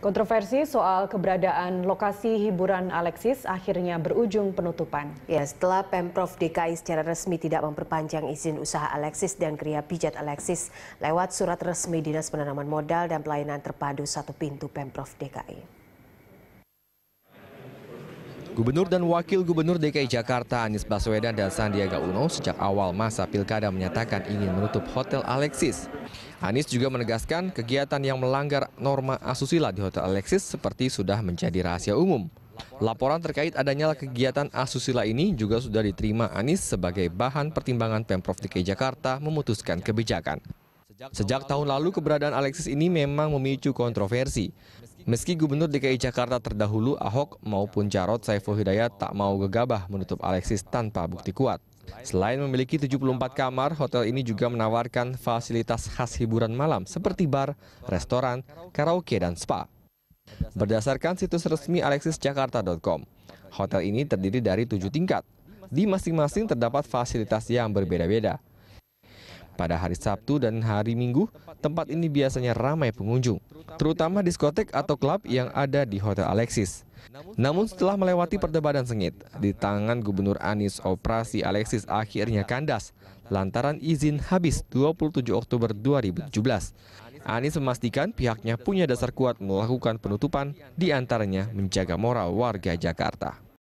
Kontroversi soal keberadaan lokasi hiburan Alexis akhirnya berujung penutupan. Ya, setelah Pemprov DKI secara resmi tidak memperpanjang izin usaha Alexis dan Kriya Pijat Alexis lewat surat resmi Dinas Penanaman Modal dan Pelayanan Terpadu Satu Pintu Pemprov DKI. Gubernur dan Wakil Gubernur DKI Jakarta Anies Baswedan dan Sandiaga Uno sejak awal masa pilkada menyatakan ingin menutup Hotel Alexis. Anies juga menegaskan kegiatan yang melanggar norma asusila di Hotel Alexis seperti sudah menjadi rahasia umum. Laporan terkait adanya kegiatan asusila ini juga sudah diterima Anies sebagai bahan pertimbangan Pemprov DKI Jakarta memutuskan kebijakan. Sejak tahun lalu keberadaan Alexis ini memang memicu kontroversi. Meski Gubernur DKI Jakarta terdahulu Ahok maupun Jarot Saiful Hidayat tak mau gegabah menutup Alexis tanpa bukti kuat. Selain memiliki 74 kamar, hotel ini juga menawarkan fasilitas khas hiburan malam seperti bar, restoran, karaoke, dan spa. Berdasarkan situs resmi alexisjakarta.com, hotel ini terdiri dari tujuh tingkat. Di masing-masing terdapat fasilitas yang berbeda-beda. Pada hari Sabtu dan hari Minggu, tempat ini biasanya ramai pengunjung, terutama diskotek atau klub yang ada di Hotel Alexis. Namun setelah melewati perdebatan sengit, di tangan Gubernur Anies operasi Alexis akhirnya kandas lantaran izin habis 27 Oktober 2017. Anies memastikan pihaknya punya dasar kuat melakukan penutupan, diantaranya menjaga moral warga Jakarta.